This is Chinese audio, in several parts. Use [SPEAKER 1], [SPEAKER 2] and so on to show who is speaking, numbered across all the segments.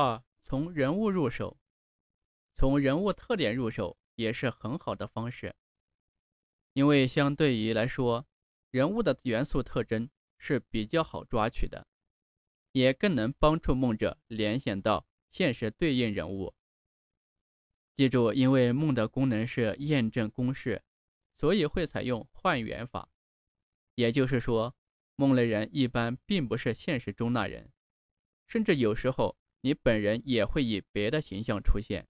[SPEAKER 1] 二从人物入手，从人物特点入手也是很好的方式，因为相对于来说，人物的元素特征是比较好抓取的，也更能帮助梦者联想到现实对应人物。记住，因为梦的功能是验证公式，所以会采用换元法，也就是说，梦类人一般并不是现实中那人，甚至有时候。你本人也会以别的形象出现。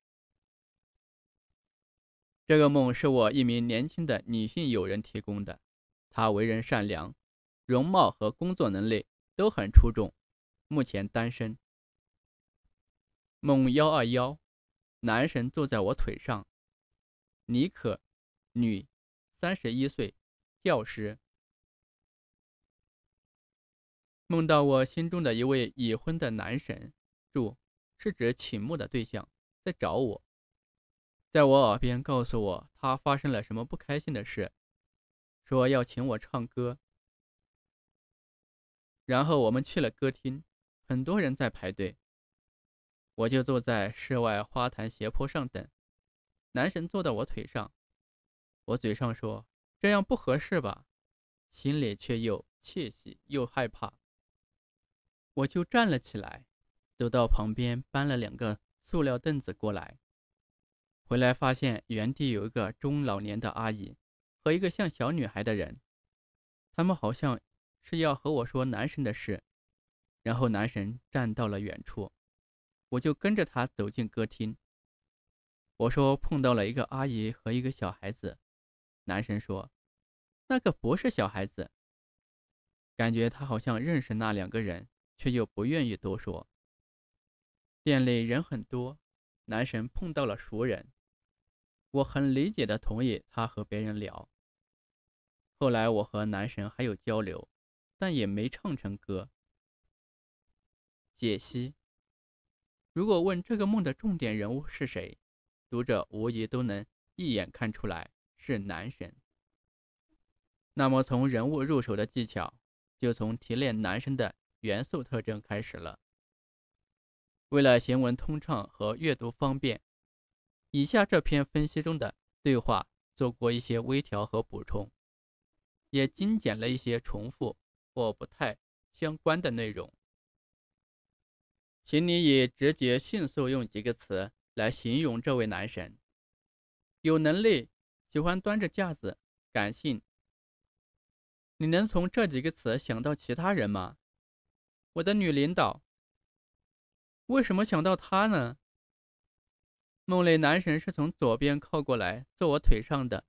[SPEAKER 1] 这个梦是我一名年轻的女性友人提供的，她为人善良，容貌和工作能力都很出众，目前单身。梦幺二幺，男神坐在我腿上。尼可，女，三十一岁，教师。梦到我心中的一位已婚的男神。住，是指请慕的对象在找我，在我耳边告诉我他发生了什么不开心的事，说要请我唱歌。然后我们去了歌厅，很多人在排队，我就坐在室外花坛斜坡上等。男神坐到我腿上，我嘴上说这样不合适吧，心里却又窃喜又害怕，我就站了起来。走到旁边搬了两个塑料凳子过来，回来发现原地有一个中老年的阿姨和一个像小女孩的人，他们好像是要和我说男神的事，然后男神站到了远处，我就跟着他走进歌厅。我说碰到了一个阿姨和一个小孩子，男神说那个不是小孩子，感觉他好像认识那两个人，却又不愿意多说。店里人很多，男神碰到了熟人，我很理解的同意他和别人聊。后来我和男神还有交流，但也没唱成歌。解析：如果问这个梦的重点人物是谁，读者无疑都能一眼看出来是男神。那么从人物入手的技巧，就从提炼男神的元素特征开始了。为了行文通畅和阅读方便，以下这篇分析中的对话做过一些微调和补充，也精简了一些重复或不太相关的内容。请你以直接、迅速用几个词来形容这位男神：有能力、喜欢端着架子、感性。你能从这几个词想到其他人吗？我的女领导。为什么想到他呢？梦泪男神是从左边靠过来坐我腿上的。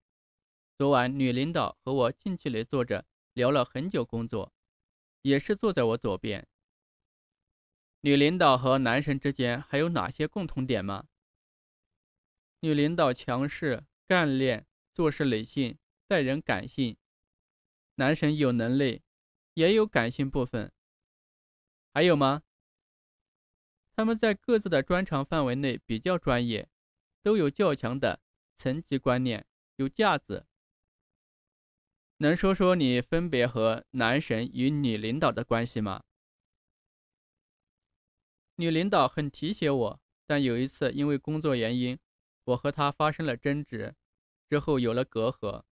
[SPEAKER 1] 昨晚女领导和我近距离坐着聊了很久工作，也是坐在我左边。女领导和男神之间还有哪些共同点吗？女领导强势、干练，做事理性，待人感性；男神有能力，也有感性部分。还有吗？他们在各自的专长范围内比较专业，都有较强的层级观念，有架子。能说说你分别和男神与女领导的关系吗？女领导很提携我，但有一次因为工作原因，我和她发生了争执，之后有了隔阂。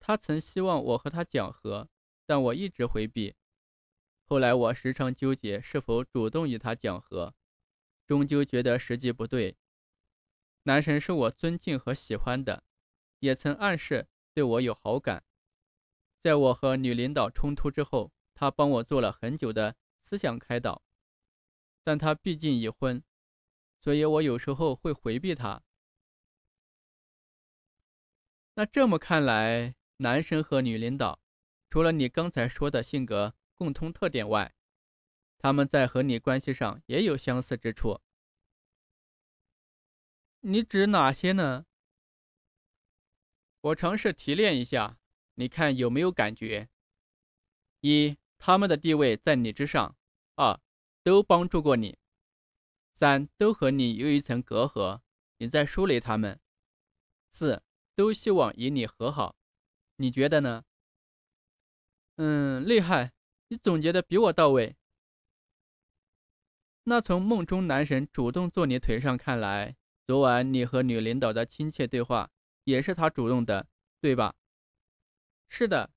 [SPEAKER 1] 她曾希望我和她讲和，但我一直回避。后来我时常纠结是否主动与他讲和，终究觉得时机不对。男神是我尊敬和喜欢的，也曾暗示对我有好感。在我和女领导冲突之后，他帮我做了很久的思想开导，但他毕竟已婚，所以我有时候会回避他。那这么看来，男神和女领导，除了你刚才说的性格。共通特点外，他们在和你关系上也有相似之处。你指哪些呢？我尝试提炼一下，你看有没有感觉？一、他们的地位在你之上；二、都帮助过你；三、都和你有一层隔阂，你在疏离他们；四、都希望与你和好。你觉得呢？嗯，厉害。你总结的比我到位。那从梦中男神主动坐你腿上看来，昨晚你和女领导的亲切对话也是他主动的，对吧？是的。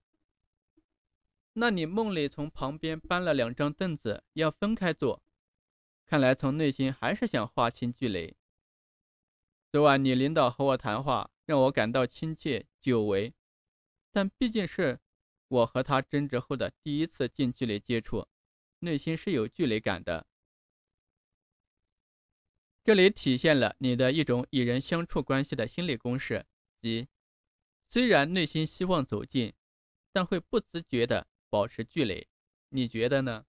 [SPEAKER 1] 那你梦里从旁边搬了两张凳子要分开坐，看来从内心还是想划清距离。昨晚你领导和我谈话，让我感到亲切、久违，但毕竟是……我和他争执后的第一次近距离接触，内心是有距离感的。这里体现了你的一种与人相处关系的心理公式，即虽然内心希望走近，但会不自觉的保持距离。你觉得呢？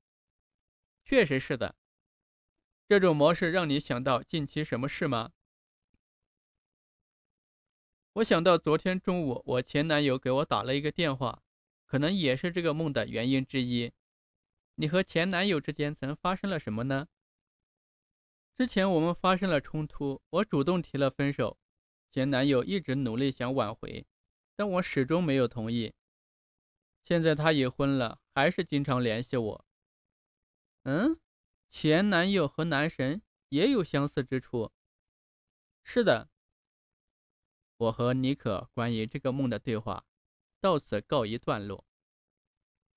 [SPEAKER 1] 确实是的。这种模式让你想到近期什么事吗？我想到昨天中午，我前男友给我打了一个电话。可能也是这个梦的原因之一。你和前男友之间曾发生了什么呢？之前我们发生了冲突，我主动提了分手，前男友一直努力想挽回，但我始终没有同意。现在他也婚了，还是经常联系我。嗯，前男友和男神也有相似之处。是的，我和妮可关于这个梦的对话。到此告一段落。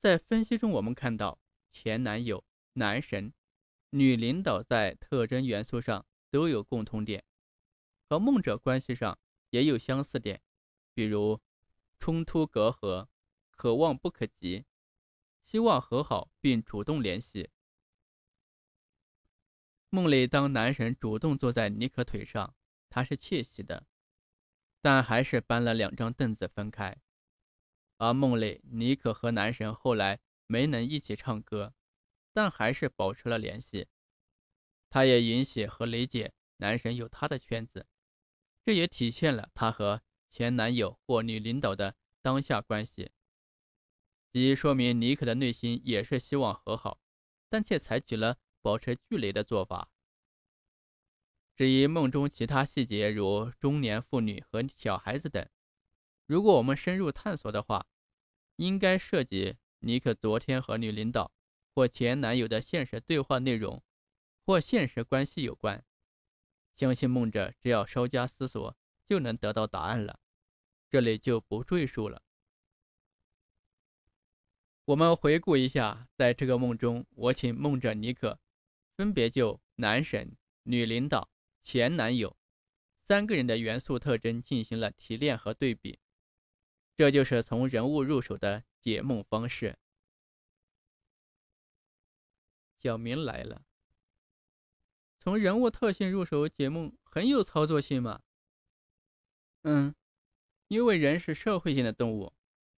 [SPEAKER 1] 在分析中，我们看到前男友、男神、女领导在特征元素上都有共通点，和梦者关系上也有相似点，比如冲突、隔阂、可望不可及、希望和好并主动联系。梦里，当男神主动坐在妮可腿上，他是窃喜的，但还是搬了两张凳子分开。而梦泪，妮可和男神后来没能一起唱歌，但还是保持了联系。他也允许和蕾姐、男神有他的圈子，这也体现了他和前男友或女领导的当下关系，即说明妮可的内心也是希望和好，但却采取了保持距离的做法。至于梦中其他细节，如中年妇女和小孩子等。如果我们深入探索的话，应该涉及尼克昨天和女领导或前男友的现实对话内容或现实关系有关。相信梦者只要稍加思索就能得到答案了，这里就不赘述了。我们回顾一下，在这个梦中，我请梦者尼克分别就男神、女领导、前男友三个人的元素特征进行了提炼和对比。这就是从人物入手的解梦方式。小明来了，从人物特性入手解梦很有操作性嘛？嗯，因为人是社会性的动物，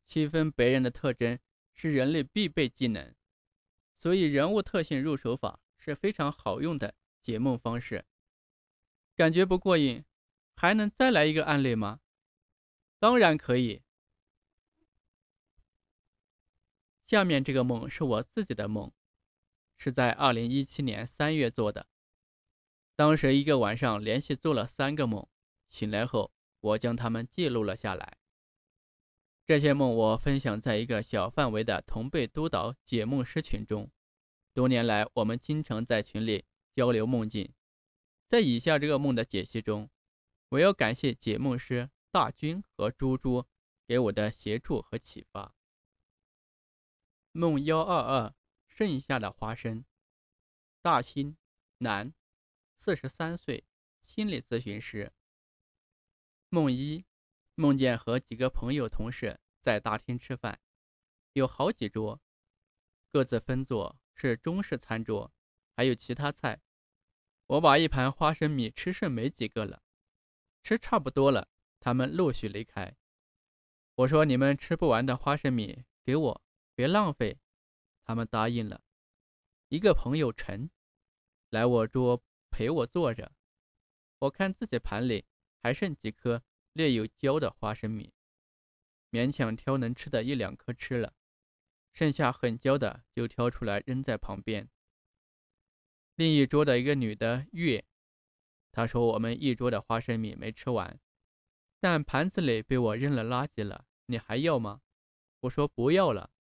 [SPEAKER 1] 区分别人的特征是人类必备技能，所以人物特性入手法是非常好用的解梦方式。感觉不过瘾，还能再来一个案例吗？当然可以。下面这个梦是我自己的梦，是在二零一七年三月做的。当时一个晚上连续做了三个梦，醒来后我将它们记录了下来。这些梦我分享在一个小范围的同辈督导解梦师群中，多年来我们经常在群里交流梦境。在以下这个梦的解析中，我要感谢解梦师大军和猪猪给我的协助和启发。梦幺二二剩下的花生，大兴，男，四十三岁，心理咨询师。梦一，梦见和几个朋友同事在大厅吃饭，有好几桌，各自分坐，是中式餐桌，还有其他菜。我把一盘花生米吃剩没几个了，吃差不多了，他们陆续离开。我说：“你们吃不完的花生米给我。”别浪费，他们答应了。一个朋友陈来我桌陪我坐着，我看自己盘里还剩几颗略有焦的花生米，勉强挑能吃的一两颗吃了，剩下很焦的就挑出来扔在旁边。另一桌的一个女的月，她说我们一桌的花生米没吃完，但盘子里被我扔了垃圾了，你还要吗？我说不要了。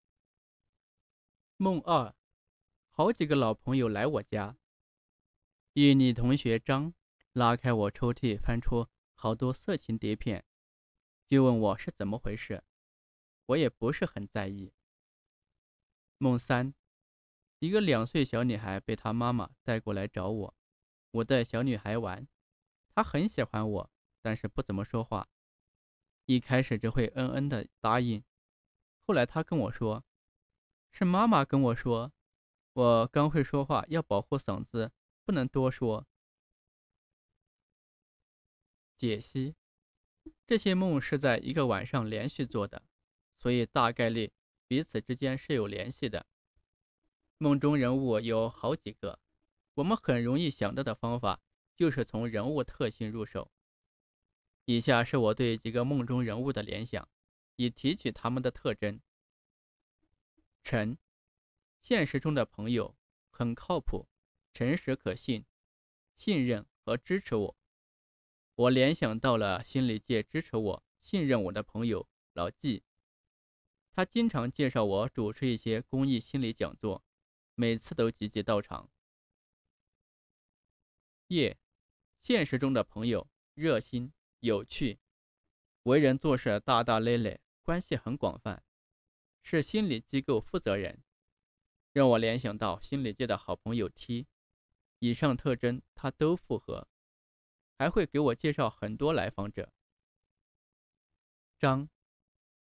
[SPEAKER 1] 梦二，好几个老朋友来我家，一女同学张拉开我抽屉，翻出好多色情碟片，就问我是怎么回事，我也不是很在意。梦三，一个两岁小女孩被她妈妈带过来找我，我带小女孩玩，她很喜欢我，但是不怎么说话，一开始只会嗯嗯的答应，后来她跟我说。是妈妈跟我说，我刚会说话，要保护嗓子，不能多说。解析：这些梦是在一个晚上连续做的，所以大概率彼此之间是有联系的。梦中人物有好几个，我们很容易想到的方法就是从人物特性入手。以下是我对几个梦中人物的联想，以提取他们的特征。陈，现实中的朋友很靠谱、诚实可信，信任和支持我。我联想到了心理界支持我、信任我的朋友老季，他经常介绍我主持一些公益心理讲座，每次都积极到场。叶，现实中的朋友热心、有趣，为人做事大大咧咧，关系很广泛。是心理机构负责人，让我联想到心理界的好朋友 T，以上特征他都符合，还会给我介绍很多来访者。张，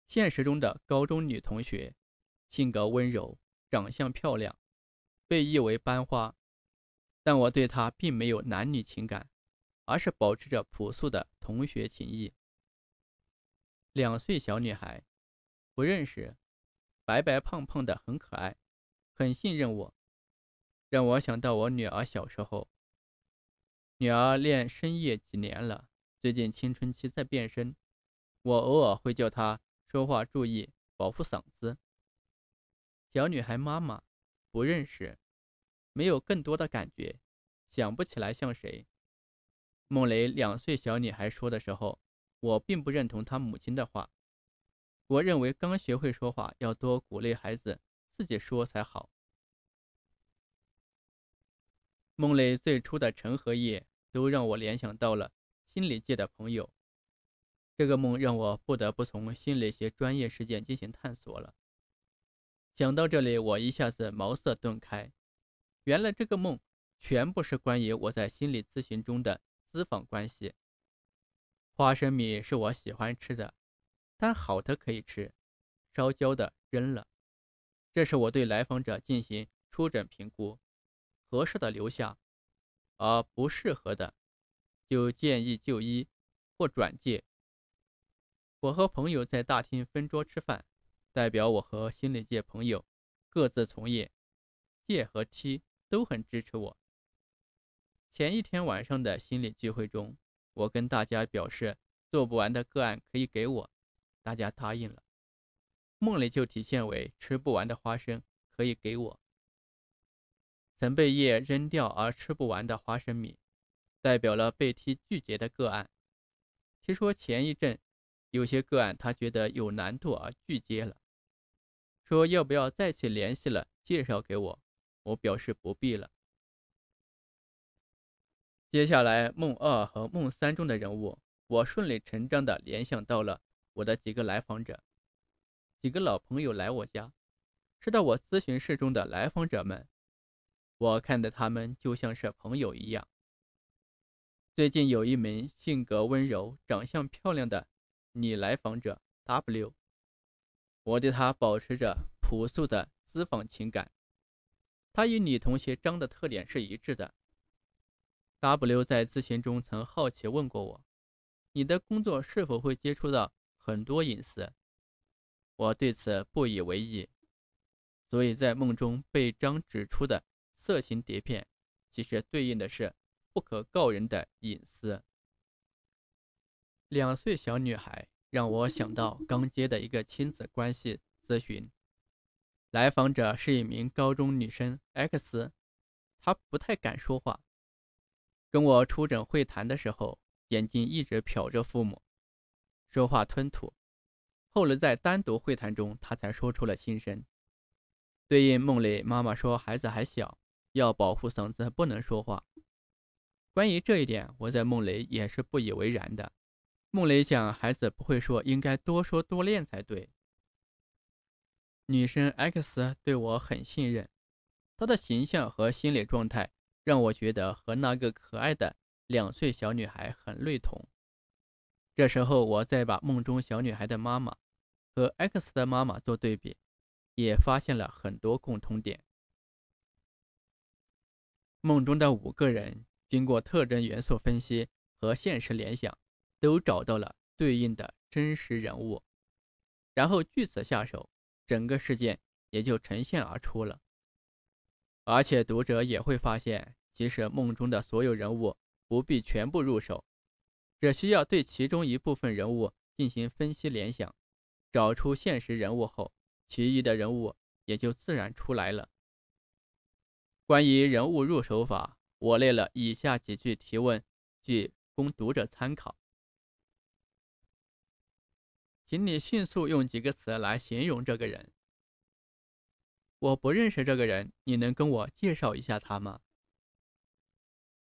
[SPEAKER 1] 现实中的高中女同学，性格温柔，长相漂亮，被誉为班花，但我对她并没有男女情感，而是保持着朴素的同学情谊。两岁小女孩，不认识。白白胖胖的，很可爱，很信任我，让我想到我女儿小时候。女儿练声乐几年了，最近青春期在变声，我偶尔会叫她说话注意保护嗓子。小女孩妈妈不认识，没有更多的感觉，想不起来像谁。孟雷两岁小女孩说的时候，我并不认同她母亲的话。我认为刚学会说话要多鼓励孩子自己说才好。梦里最初的晨和夜都让我联想到了心理界的朋友，这个梦让我不得不从心理学专业实践进行探索了。想到这里，我一下子茅塞顿开，原来这个梦全部是关于我在心理咨询中的咨访关系。花生米是我喜欢吃的。但好的可以吃，烧焦的扔了。这是我对来访者进行初诊评估，合适的留下，而不适合的就建议就医或转介。我和朋友在大厅分桌吃饭，代表我和心理界朋友各自从业，界和梯都很支持我。前一天晚上的心理聚会中，我跟大家表示，做不完的个案可以给我。大家答应了，梦里就体现为吃不完的花生可以给我。曾被叶扔掉而吃不完的花生米，代表了被踢拒绝的个案。听说前一阵有些个案他觉得有难度而拒接了，说要不要再去联系了介绍给我，我表示不必了。接下来梦二和梦三中的人物，我顺理成章地联想到了。我的几个来访者，几个老朋友来我家，是到我咨询室中的来访者们。我看待他们就像是朋友一样。最近有一名性格温柔、长相漂亮的女来访者 W，我对他保持着朴素的咨访情感。他与女同学张的特点是一致的。W 在咨询中曾好奇问过我：“你的工作是否会接触到？”很多隐私，我对此不以为意，所以在梦中被张指出的色情碟片，其实对应的是不可告人的隐私。两岁小女孩让我想到刚接的一个亲子关系咨询，来访者是一名高中女生 X，她不太敢说话，跟我出诊会谈的时候，眼睛一直瞟着父母。说话吞吐，后来在单独会谈中，他才说出了心声。对应梦蕾妈妈说：“孩子还小，要保护嗓子，不能说话。”关于这一点，我在梦里也是不以为然的。梦里想，孩子不会说，应该多说多练才对。女生 X 对我很信任，她的形象和心理状态让我觉得和那个可爱的两岁小女孩很类同。这时候，我再把梦中小女孩的妈妈和 X 的妈妈做对比，也发现了很多共通点。梦中的五个人经过特征元素分析和现实联想，都找到了对应的真实人物，然后据此下手，整个事件也就呈现而出了。而且读者也会发现，其实梦中的所有人物不必全部入手。只需要对其中一部分人物进行分析联想，找出现实人物后，其余的人物也就自然出来了。关于人物入手法，我列了以下几句提问句供读者参考：请你迅速用几个词来形容这个人。我不认识这个人，你能跟我介绍一下他吗？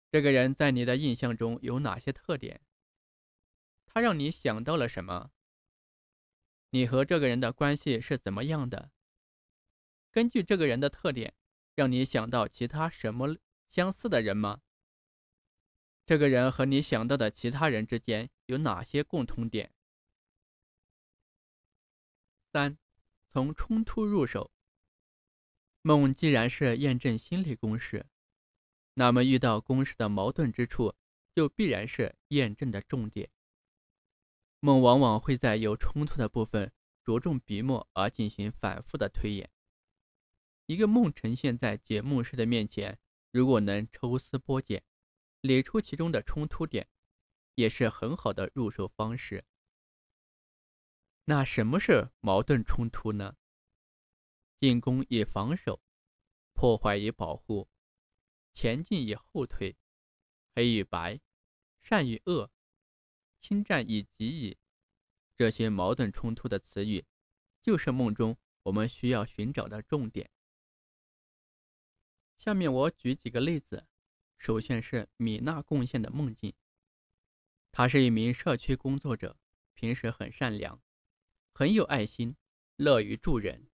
[SPEAKER 1] 这个人在你的印象中有哪些特点？他让你想到了什么？你和这个人的关系是怎么样的？根据这个人的特点，让你想到其他什么相似的人吗？这个人和你想到的其他人之间有哪些共同点？三，从冲突入手。梦既然是验证心理公式，那么遇到公式的矛盾之处，就必然是验证的重点。梦往往会在有冲突的部分着重笔墨，而进行反复的推演。一个梦呈现在解梦师的面前，如果能抽丝剥茧，理出其中的冲突点，也是很好的入手方式。那什么是矛盾冲突呢？进攻与防守，破坏与保护，前进与后退，黑与白，善与恶。侵占以及以这些矛盾冲突的词语，就是梦中我们需要寻找的重点。下面我举几个例子，首先是米娜贡献的梦境。她是一名社区工作者，平时很善良，很有爱心，乐于助人。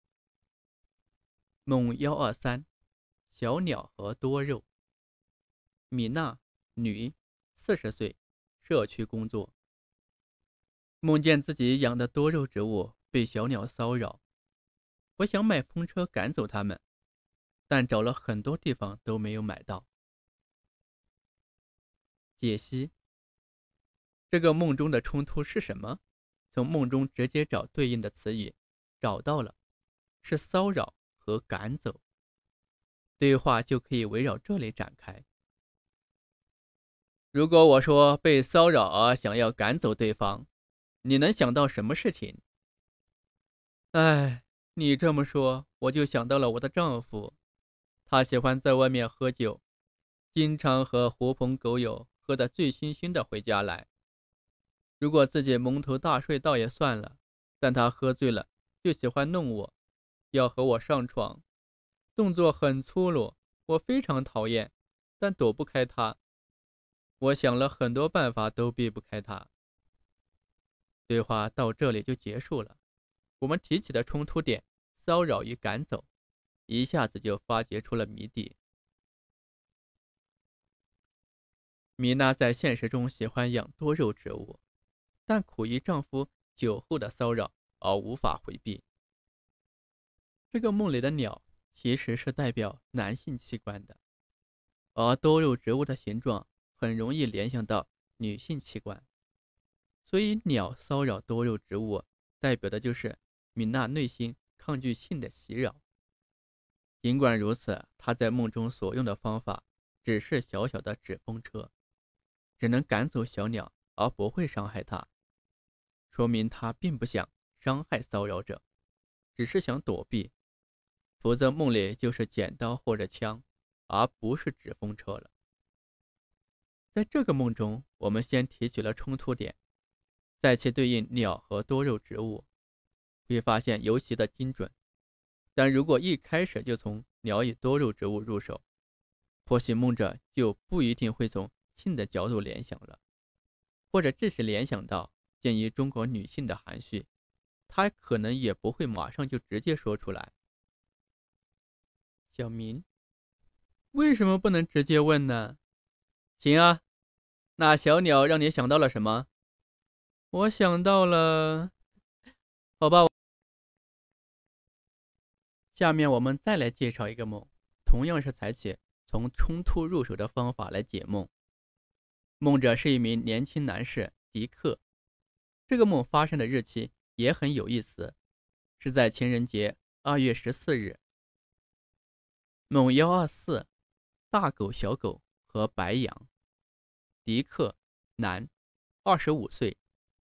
[SPEAKER 1] 梦幺二三，小鸟和多肉。米娜，女，四十岁，社区工作。梦见自己养的多肉植物被小鸟骚扰，我想买风车赶走它们，但找了很多地方都没有买到。解析：这个梦中的冲突是什么？从梦中直接找对应的词语，找到了，是骚扰和赶走。对话就可以围绕这里展开。如果我说被骚扰而想要赶走对方。你能想到什么事情？哎，你这么说，我就想到了我的丈夫。他喜欢在外面喝酒，经常和狐朋狗友喝得醉醺醺的回家来。如果自己蒙头大睡倒也算了，但他喝醉了就喜欢弄我，要和我上床，动作很粗鲁，我非常讨厌，但躲不开他。我想了很多办法都避不开他。对话到这里就结束了。我们提起的冲突点——骚扰与赶走，一下子就发掘出了谜底。米娜在现实中喜欢养多肉植物，但苦于丈夫酒后的骚扰而无法回避。这个梦里的鸟其实是代表男性器官的，而多肉植物的形状很容易联想到女性器官。所以，鸟骚扰多肉植物，代表的就是米娜内心抗拒性的袭扰。尽管如此，他在梦中所用的方法只是小小的纸风车，只能赶走小鸟，而不会伤害它，说明他并不想伤害骚扰者，只是想躲避。否则，梦里就是剪刀或者枪，而不是纸风车了。在这个梦中，我们先提取了冲突点。再去对应鸟和多肉植物，会发现尤其的精准。但如果一开始就从鸟与多肉植物入手，或许梦者就不一定会从性的角度联想了，或者即使联想到，鉴于中国女性的含蓄，她可能也不会马上就直接说出来。小明，为什么不能直接问呢？行啊，那小鸟让你想到了什么？我想到了，好吧。下面我们再来介绍一个梦，同样是采取从冲突入手的方法来解梦。梦者是一名年轻男士迪克，这个梦发生的日期也很有意思，是在情人节二月十四日。梦幺二四，大狗、小狗和白羊。迪克，男，二十五岁。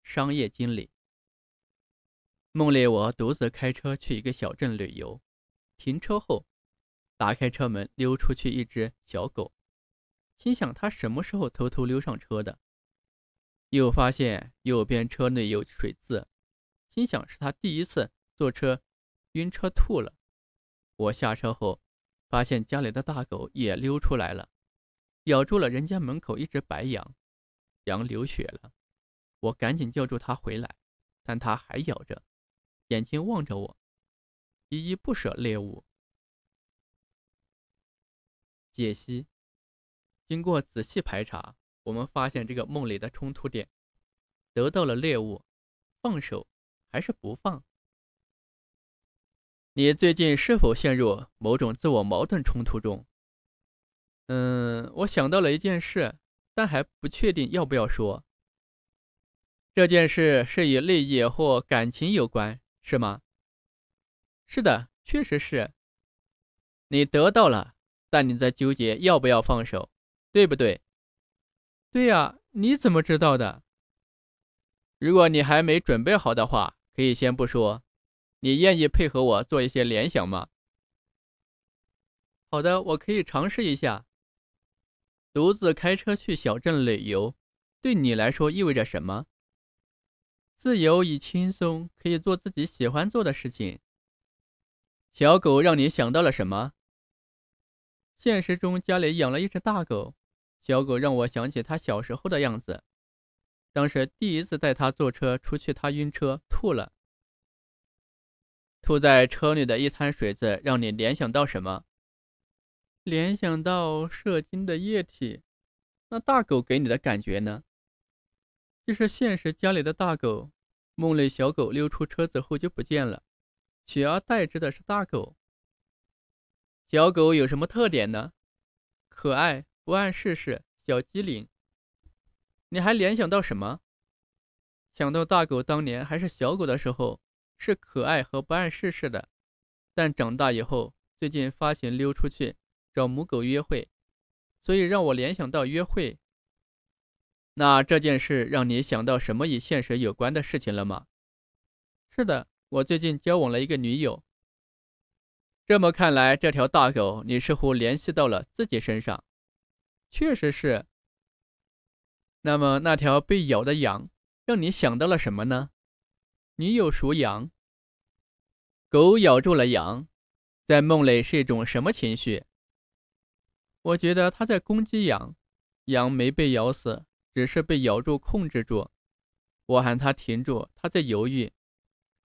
[SPEAKER 1] 商业经理。梦里，我独自开车去一个小镇旅游，停车后，打开车门，溜出去一只小狗，心想它什么时候偷偷溜上车的？又发现右边车内有水渍，心想是它第一次坐车，晕车吐了。我下车后，发现家里的大狗也溜出来了，咬住了人家门口一只白羊，羊流血了。我赶紧叫住他回来，但他还咬着，眼睛望着我，依依不舍猎物。解析：经过仔细排查，我们发现这个梦里的冲突点，得到了猎物，放手还是不放？你最近是否陷入某种自我矛盾冲突中？嗯，我想到了一件事，但还不确定要不要说。这件事是与利益或感情有关，是吗？是的，确实是。你得到了，但你在纠结要不要放手，对不对？对呀，你怎么知道的？如果你还没准备好的话，可以先不说。你愿意配合我做一些联想吗？好的，我可以尝试一下。独自开车去小镇旅游，对你来说意味着什么？自由与轻松，可以做自己喜欢做的事情。小狗让你想到了什么？现实中家里养了一只大狗，小狗让我想起它小时候的样子。当时第一次带它坐车，出去它晕车吐了，吐在车里的一滩水渍，让你联想到什么？联想到射精的液体。那大狗给你的感觉呢？这是现实，家里的大狗，梦里小狗溜出车子后就不见了，取而代之的是大狗。小狗有什么特点呢？可爱，不谙世事，小机灵。你还联想到什么？想到大狗当年还是小狗的时候，是可爱和不谙世事的，但长大以后，最近发现溜出去找母狗约会，所以让我联想到约会。那这件事让你想到什么与现实有关的事情了吗？是的，我最近交往了一个女友。这么看来，这条大狗你似乎联系到了自己身上。确实是。那么那条被咬的羊，让你想到了什么呢？你有属羊。狗咬住了羊，在梦里是一种什么情绪？我觉得它在攻击羊，羊没被咬死。只是被咬住控制住，我喊他停住，他在犹豫。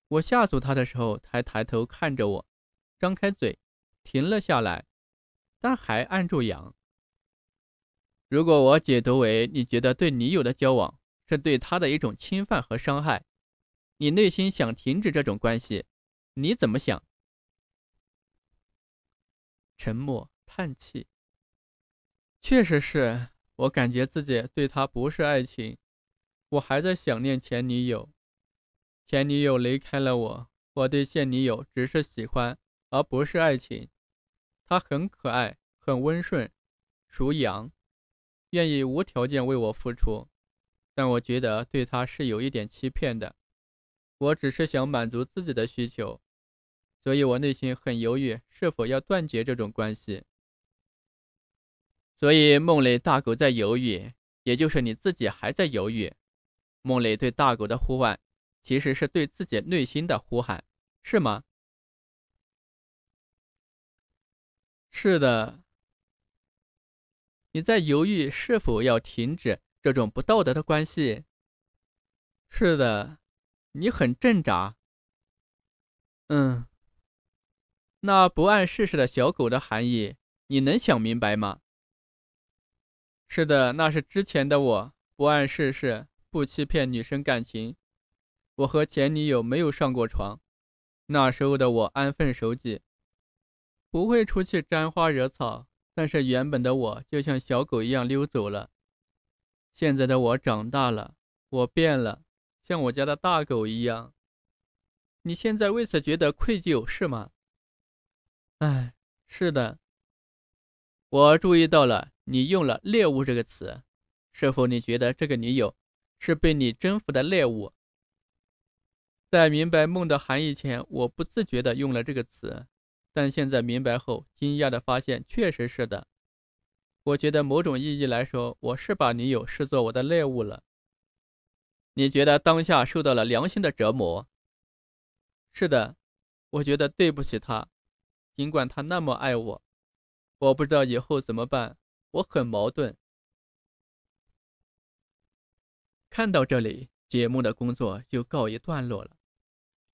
[SPEAKER 1] 我吓住他的时候，他抬头看着我，张开嘴，停了下来，但还按住痒。如果我解读为你觉得对女友的交往，是对他的一种侵犯和伤害，你内心想停止这种关系，你怎么想？沉默，叹气。确实是。我感觉自己对他不是爱情，我还在想念前女友。前女友离开了我，我对现女友只是喜欢，而不是爱情。她很可爱，很温顺，属羊，愿意无条件为我付出。但我觉得对她是有一点欺骗的，我只是想满足自己的需求，所以我内心很犹豫，是否要断绝这种关系。所以梦里大狗在犹豫，也就是你自己还在犹豫。梦里对大狗的呼唤，其实是对自己内心的呼喊，是吗？是的。你在犹豫是否要停止这种不道德的关系。是的，你很挣扎。嗯。那不谙世事的小狗的含义，你能想明白吗？是的，那是之前的我，不谙世事，不欺骗女生感情。我和前女友没有上过床，那时候的我安分守己，不会出去沾花惹草。但是原本的我就像小狗一样溜走了。现在的我长大了，我变了，像我家的大狗一样。你现在为此觉得愧疚是吗？哎，是的，我注意到了。你用了“猎物”这个词，是否你觉得这个女友是被你征服的猎物？在明白梦的含义前，我不自觉的用了这个词，但现在明白后，惊讶的发现确实是的。我觉得某种意义来说，我是把女友视作我的猎物了。你觉得当下受到了良心的折磨？是的，我觉得对不起她，尽管她那么爱我，我不知道以后怎么办。我很矛盾。看到这里，节目的工作就告一段落了。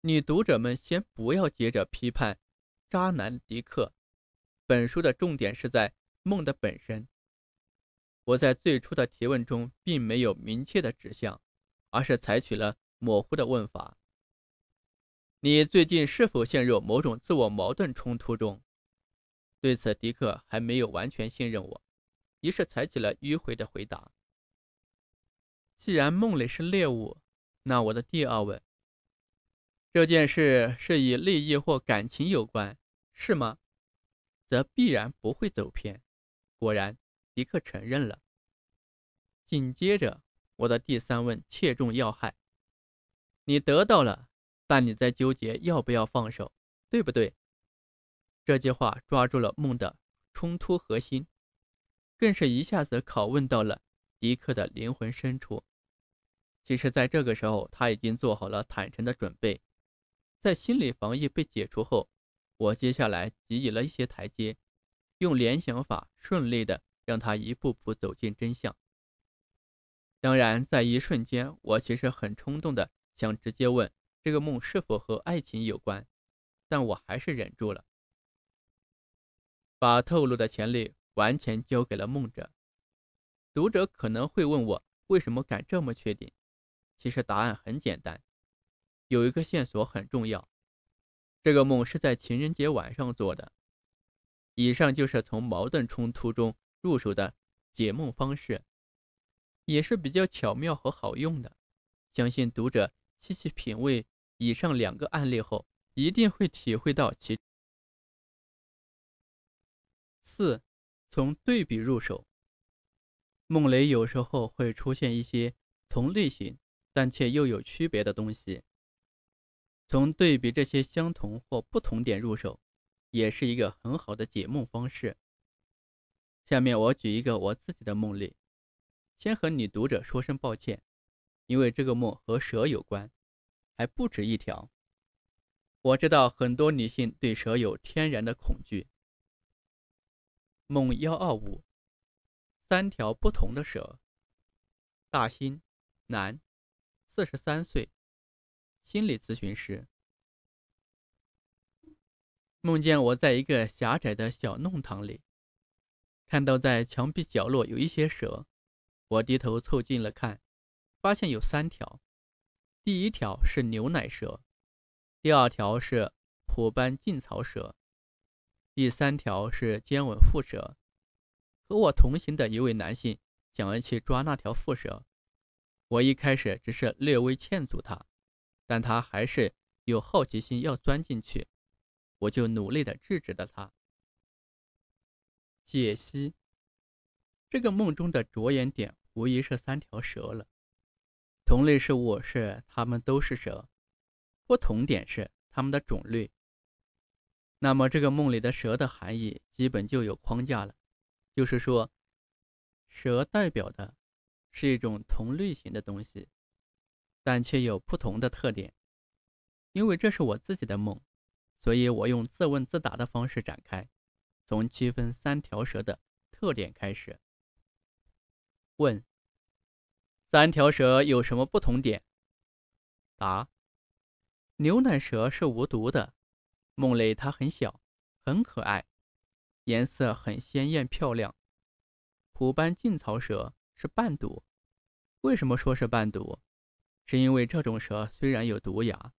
[SPEAKER 1] 女读者们先不要接着批判，渣男迪克。本书的重点是在梦的本身。我在最初的提问中并没有明确的指向，而是采取了模糊的问法。你最近是否陷入某种自我矛盾冲突中？对此，迪克还没有完全信任我。于是采取了迂回的回答。既然梦里是猎物，那我的第二问，这件事是以利益或感情有关，是吗？则必然不会走偏。果然，迪克承认了。紧接着，我的第三问切中要害：你得到了，但你在纠结要不要放手，对不对？这句话抓住了梦的冲突核心。更是一下子拷问到了迪克的灵魂深处。其实，在这个时候，他已经做好了坦诚的准备。在心理防疫被解除后，我接下来给予了一些台阶，用联想法顺利的让他一步步走进真相。当然，在一瞬间，我其实很冲动的想直接问这个梦是否和爱情有关，但我还是忍住了，把透露的潜力。完全交给了梦者。读者可能会问我，为什么敢这么确定？其实答案很简单，有一个线索很重要。这个梦是在情人节晚上做的。以上就是从矛盾冲突中入手的解梦方式，也是比较巧妙和好用的。相信读者细细品味以上两个案例后，一定会体会到其四。从对比入手，梦雷有时候会出现一些同类型但却又有区别的东西。从对比这些相同或不同点入手，也是一个很好的解梦方式。下面我举一个我自己的梦例，先和女读者说声抱歉，因为这个梦和蛇有关，还不止一条。我知道很多女性对蛇有天然的恐惧。梦幺二五，三条不同的蛇。大新，男，四十三岁，心理咨询师。梦见我在一个狭窄的小弄堂里，看到在墙壁角落有一些蛇，我低头凑近了看，发现有三条。第一条是牛奶蛇，第二条是虎斑劲草蛇。第三条是尖吻蝮蛇。和我同行的一位男性想要去抓那条蝮蛇，我一开始只是略微劝阻他，但他还是有好奇心要钻进去，我就努力的制止了他。解析：这个梦中的着眼点无疑是三条蛇了。同类事物是它们都是蛇，不同点是它们的种类。那么这个梦里的蛇的含义基本就有框架了，就是说，蛇代表的是一种同类型的东西，但却有不同的特点。因为这是我自己的梦，所以我用自问自答的方式展开，从区分三条蛇的特点开始。问：三条蛇有什么不同点？答：牛奶蛇是无毒的。梦泪它很小，很可爱，颜色很鲜艳漂亮。虎斑劲草蛇是半毒，为什么说是半毒？是因为这种蛇虽然有毒牙，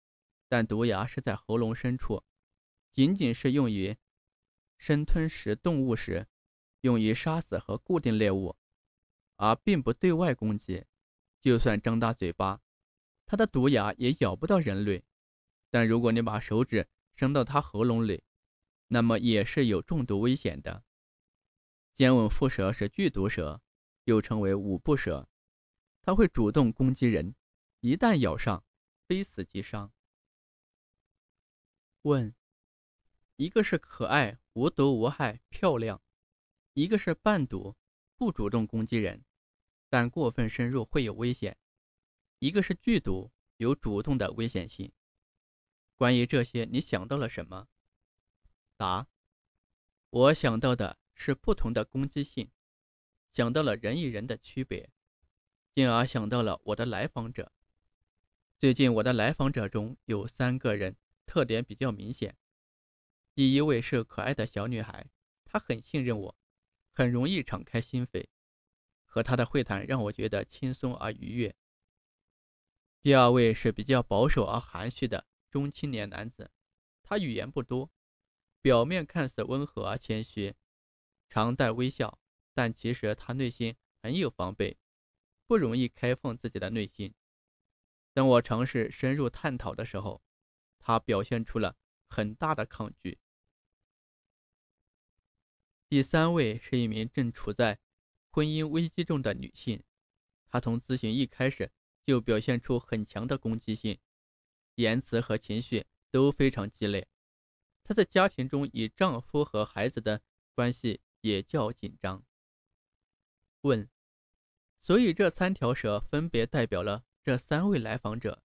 [SPEAKER 1] 但毒牙是在喉咙深处，仅仅是用于生吞食动物时，用于杀死和固定猎物，而并不对外攻击。就算张大嘴巴，它的毒牙也咬不到人类。但如果你把手指伸到他喉咙里，那么也是有中毒危险的。尖吻蝮蛇是剧毒蛇，又称为五步蛇，它会主动攻击人，一旦咬上，非死即伤。问：一个是可爱、无毒无害、漂亮；一个是半毒，不主动攻击人，但过分深入会有危险；一个是剧毒，有主动的危险性。关于这些，你想到了什么？答：我想到的是不同的攻击性，想到了人与人的区别，进而想到了我的来访者。最近我的来访者中有三个人特点比较明显。第一位是可爱的小女孩，她很信任我，很容易敞开心扉，和她的会谈让我觉得轻松而愉悦。第二位是比较保守而含蓄的。中青年男子，他语言不多，表面看似温和而谦虚，常带微笑，但其实他内心很有防备，不容易开放自己的内心。当我尝试深入探讨的时候，他表现出了很大的抗拒。第三位是一名正处在婚姻危机中的女性，她从咨询一开始就表现出很强的攻击性。言辞和情绪都非常激烈，她在家庭中与丈夫和孩子的关系也较紧张。问，所以这三条蛇分别代表了这三位来访者。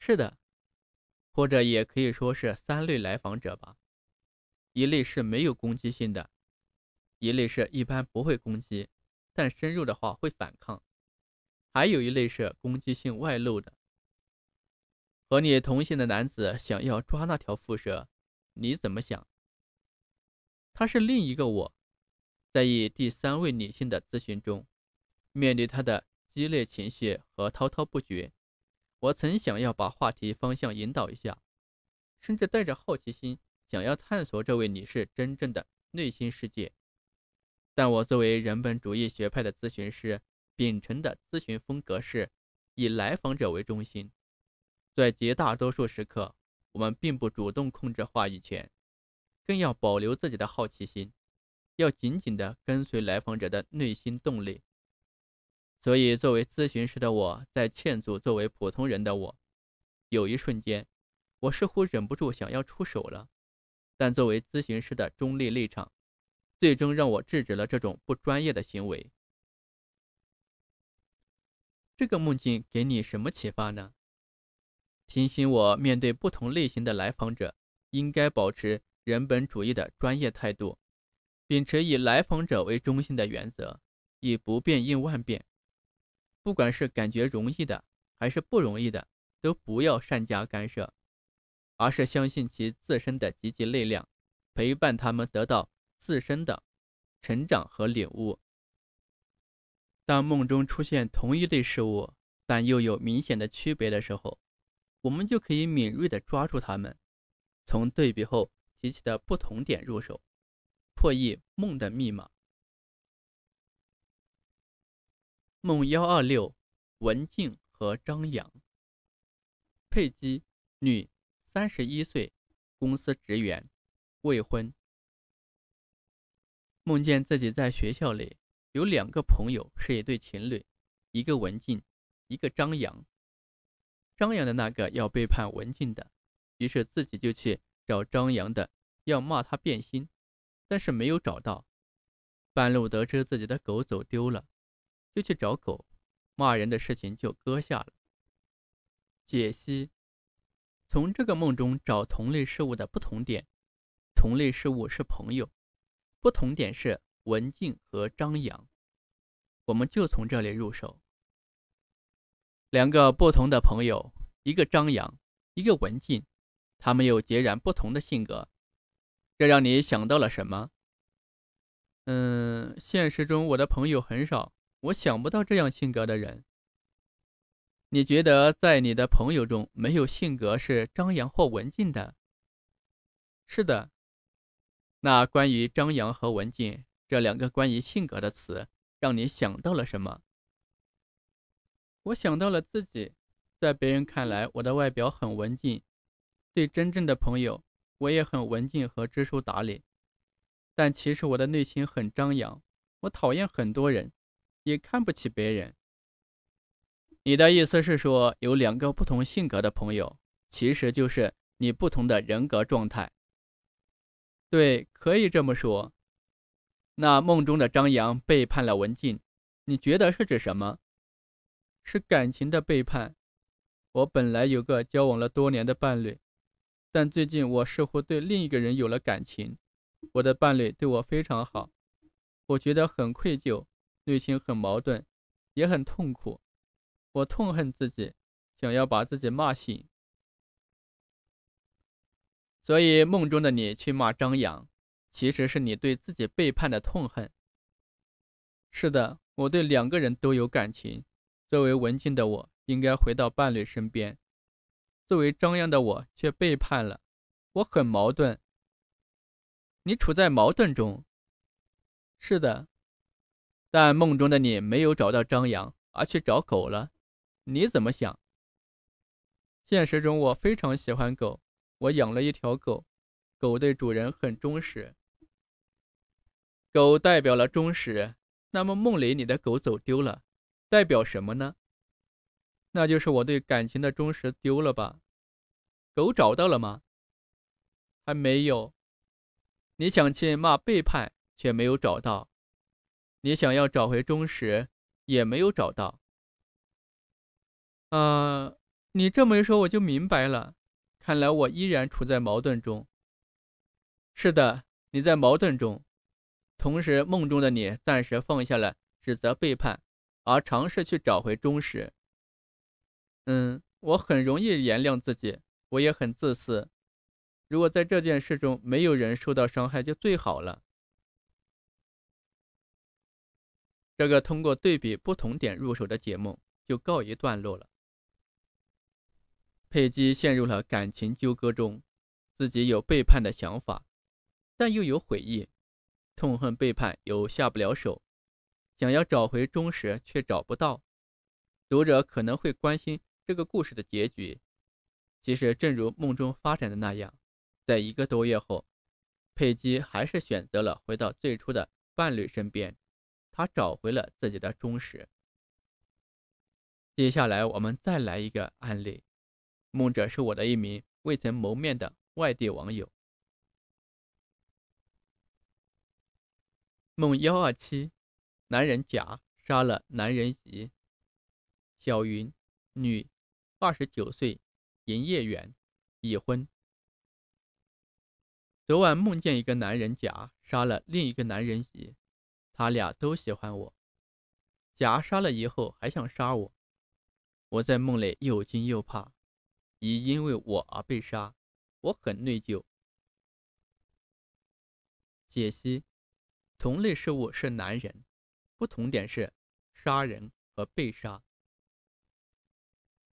[SPEAKER 1] 是的，或者也可以说是三类来访者吧，一类是没有攻击性的，一类是一般不会攻击，但深入的话会反抗，还有一类是攻击性外露的。和你同行的男子想要抓那条蝮蛇，你怎么想？他是另一个我。在意第三位女性的咨询中，面对她的激烈情绪和滔滔不绝，我曾想要把话题方向引导一下，甚至带着好奇心想要探索这位女士真正的内心世界。但我作为人本主义学派的咨询师，秉承的咨询风格是以来访者为中心。在绝大多数时刻，我们并不主动控制话语权，更要保留自己的好奇心，要紧紧的跟随来访者的内心动力。所以，作为咨询师的我，在劝阻作为普通人的我，有一瞬间，我似乎忍不住想要出手了，但作为咨询师的中立立场，最终让我制止了这种不专业的行为。这个梦境给你什么启发呢？提醒我，面对不同类型的来访者，应该保持人本主义的专业态度，秉持以来访者为中心的原则，以不变应万变。不管是感觉容易的还是不容易的，都不要善加干涉，而是相信其自身的积极力量，陪伴他们得到自身的成长和领悟。当梦中出现同一类事物，但又有明显的区别的时候。我们就可以敏锐地抓住他们，从对比后提起的不同点入手，破译梦的密码。梦幺二六，文静和张扬，佩姬，女，三十一岁，公司职员，未婚。梦见自己在学校里有两个朋友是一对情侣，一个文静，一个张扬。张扬的那个要背叛文静的，于是自己就去找张扬的，要骂他变心，但是没有找到。半路得知自己的狗走丢了，就去找狗，骂人的事情就搁下了。解析：从这个梦中找同类事物的不同点，同类事物是朋友，不同点是文静和张扬，我们就从这里入手。两个不同的朋友，一个张扬，一个文静，他们有截然不同的性格，这让你想到了什么？嗯，现实中我的朋友很少，我想不到这样性格的人。你觉得在你的朋友中没有性格是张扬或文静的？是的。那关于张扬和文静这两个关于性格的词，让你想到了什么？我想到了自己，在别人看来，我的外表很文静，对真正的朋友，我也很文静和知书达理。但其实我的内心很张扬，我讨厌很多人，也看不起别人。你的意思是说，有两个不同性格的朋友，其实就是你不同的人格状态。对，可以这么说。那梦中的张扬背叛了文静，你觉得是指什么？是感情的背叛。我本来有个交往了多年的伴侣，但最近我似乎对另一个人有了感情。我的伴侣对我非常好，我觉得很愧疚，内心很矛盾，也很痛苦。我痛恨自己，想要把自己骂醒。所以梦中的你去骂张扬，其实是你对自己背叛的痛恨。是的，我对两个人都有感情。作为文静的我，应该回到伴侣身边；作为张扬的我，却背叛了。我很矛盾。你处在矛盾中，是的。但梦中的你没有找到张扬，而去找狗了。你怎么想？现实中我非常喜欢狗，我养了一条狗，狗对主人很忠实。狗代表了忠实。那么梦里你的狗走丢了。代表什么呢？那就是我对感情的忠实丢了吧？狗找到了吗？还没有。你想去骂背叛，却没有找到；你想要找回忠实，也没有找到。啊，你这么一说，我就明白了。看来我依然处在矛盾中。是的，你在矛盾中，同时梦中的你暂时放下了指责背叛。而尝试去找回忠实。嗯，我很容易原谅自己，我也很自私。如果在这件事中没有人受到伤害，就最好了。这个通过对比不同点入手的解梦就告一段落了。佩姬陷入了感情纠葛中，自己有背叛的想法，但又有悔意，痛恨背叛又下不了手。想要找回忠实却找不到，读者可能会关心这个故事的结局。其实，正如梦中发展的那样，在一个多月后，佩姬还是选择了回到最初的伴侣身边，她找回了自己的忠实。接下来，我们再来一个案例。梦者是我的一名未曾谋面的外地网友，梦幺二七。男人甲杀了男人乙，小云，女，二十九岁，营业员，已婚。昨晚梦见一个男人甲杀了另一个男人乙，他俩都喜欢我。甲杀了以后还想杀我，我在梦里又惊又怕。乙因为我而被杀，我很内疚。解析：同类事物是男人。不同点是，杀人和被杀。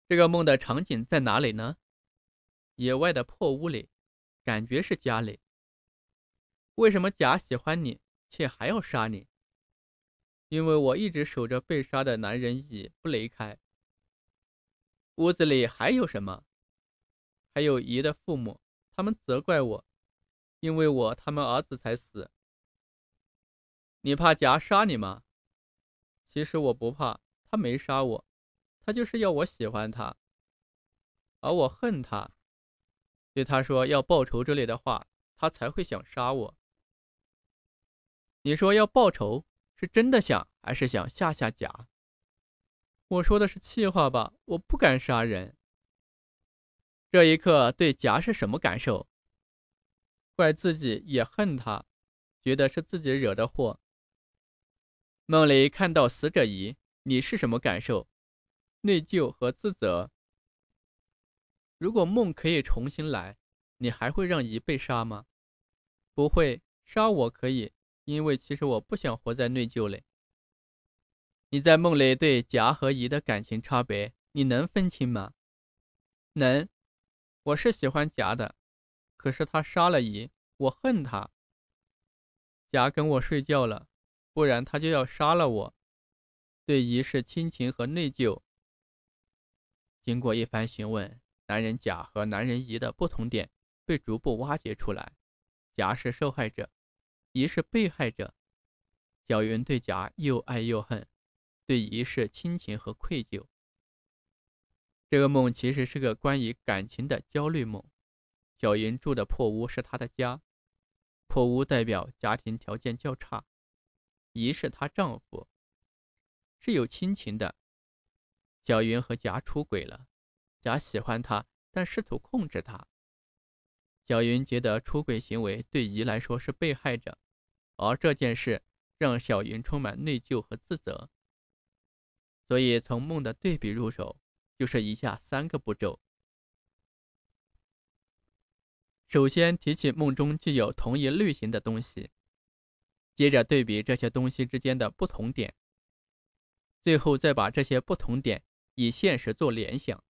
[SPEAKER 1] 这个梦的场景在哪里呢？野外的破屋里，感觉是家里。为什么甲喜欢你却还要杀你？因为我一直守着被杀的男人乙不离开。屋子里还有什么？还有乙的父母，他们责怪我，因为我他们儿子才死。你怕甲杀你吗？其实我不怕，他没杀我，他就是要我喜欢他，而我恨他，对他说要报仇之类的话，他才会想杀我。你说要报仇是真的想，还是想吓吓甲？我说的是气话吧，我不敢杀人。这一刻对甲是什么感受？怪自己也恨他，觉得是自己惹的祸。梦里看到死者怡，你是什么感受？内疚和自责。如果梦可以重新来，你还会让姨被杀吗？不会，杀我可以，因为其实我不想活在内疚里。你在梦里对甲和乙的感情差别，你能分清吗？能，我是喜欢甲的，可是他杀了乙，我恨他。甲跟我睡觉了。不然他就要杀了我。对仪是亲情和内疚。经过一番询问，男人甲和男人乙的不同点被逐步挖掘出来。甲是受害者，乙是被害者。小云对甲又爱又恨，对乙是亲情和愧疚。这个梦其实是个关于感情的焦虑梦。小云住的破屋是他的家，破屋代表家庭条件较差。姨是她丈夫，是有亲情的。小云和甲出轨了，甲喜欢她，但试图控制她。小云觉得出轨行为对姨来说是被害者，而这件事让小云充满内疚和自责。所以，从梦的对比入手，就是以下三个步骤：首先，提起梦中具有同一类型的东西。接着对比这些东西之间的不同点，最后再把这些不同点以现实做联想。